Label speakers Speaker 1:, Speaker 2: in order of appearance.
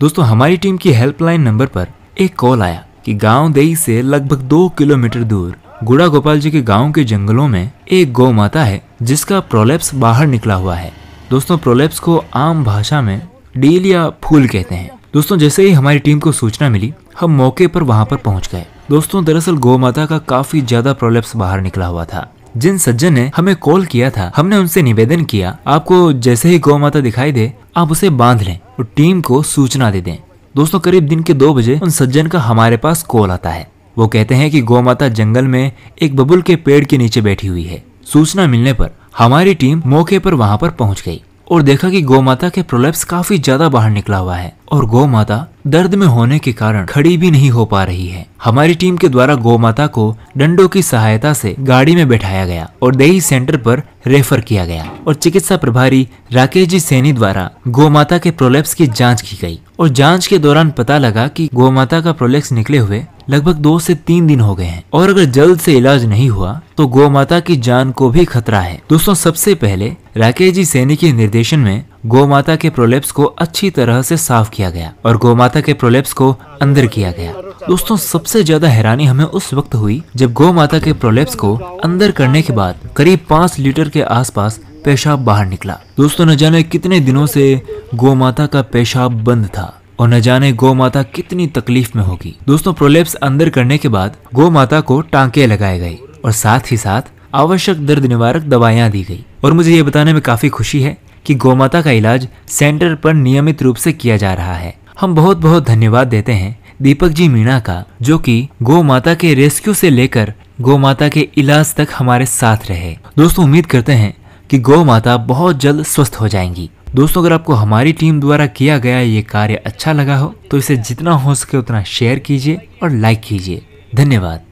Speaker 1: दोस्तों हमारी टीम की हेल्पलाइन नंबर पर एक कॉल आया कि गांव देई से लगभग दो किलोमीटर दूर गुड़ा गोपाल जी के गांव के जंगलों में एक गौ माता है जिसका प्रोलेप्स बाहर निकला हुआ है दोस्तों प्रोलेप्स को आम भाषा में डील या फूल कहते हैं दोस्तों जैसे ही हमारी टीम को सूचना मिली हम मौके पर वहां पर पहुंच गए दोस्तों दरअसल गौ माता का काफी ज्यादा प्रोलेप्स बाहर निकला हुआ था जिन सज्जन ने हमें कॉल किया था हमने उनसे निवेदन किया आपको जैसे ही गौ माता दिखाई दे आप उसे बांध लें और टीम को सूचना दे दें दोस्तों करीब दिन के दो बजे उन सज्जन का हमारे पास कॉल आता है वो कहते हैं कि गौ माता जंगल में एक बबुल के पेड़ के नीचे बैठी हुई है सूचना मिलने पर हमारी टीम मौके पर वहां पर पहुंच गई और देखा कि गौ माता के प्रोलेप्स काफी ज्यादा बाहर निकला हुआ है और गौ माता दर्द में होने के कारण खड़ी भी नहीं हो पा रही है हमारी टीम के द्वारा गौ माता को डंडों की सहायता से गाड़ी में बैठाया गया और देही सेंटर पर रेफर किया गया और चिकित्सा प्रभारी राकेश जी सैनी द्वारा गौ माता के प्रोलेप्स की जाँच की गयी और जाँच के दौरान पता लगा की गौ माता का प्रोलेप्स निकले हुए लगभग दो से तीन दिन हो गए हैं और अगर जल्द से इलाज नहीं हुआ तो गौ माता की जान को भी खतरा है दोस्तों सबसे पहले राकेश जी सैनी के निर्देशन में गौ माता के प्रोलेप्स को अच्छी तरह से साफ किया गया और गौ माता के प्रोलेप्स को अंदर किया गया दोस्तों सबसे ज्यादा हैरानी हमें उस वक्त हुई जब गौ माता के प्रोलेप्स को अंदर करने के बाद करीब पाँच लीटर के आसपास पेशाब बाहर निकला दोस्तों न जाने कितने दिनों से गौ माता का पेशाब बंद था और न जाने गौ माता कितनी तकलीफ में होगी दोस्तों प्रोलेप्स अंदर करने के बाद गौ माता को टांके लगाए गए और साथ ही साथ आवश्यक दर्द निवारक दवाइयाँ दी गई और मुझे ये बताने में काफी खुशी है कि माता का इलाज सेंटर पर नियमित रूप से किया जा रहा है हम बहुत बहुत धन्यवाद देते हैं दीपक जी मीणा का जो कि गौ माता के रेस्क्यू से लेकर गौ माता के इलाज तक हमारे साथ रहे दोस्तों उम्मीद करते हैं कि गौ माता बहुत जल्द स्वस्थ हो जाएंगी दोस्तों अगर आपको हमारी टीम द्वारा किया गया ये कार्य अच्छा लगा हो तो इसे जितना हो सके उतना शेयर कीजिए और लाइक कीजिए धन्यवाद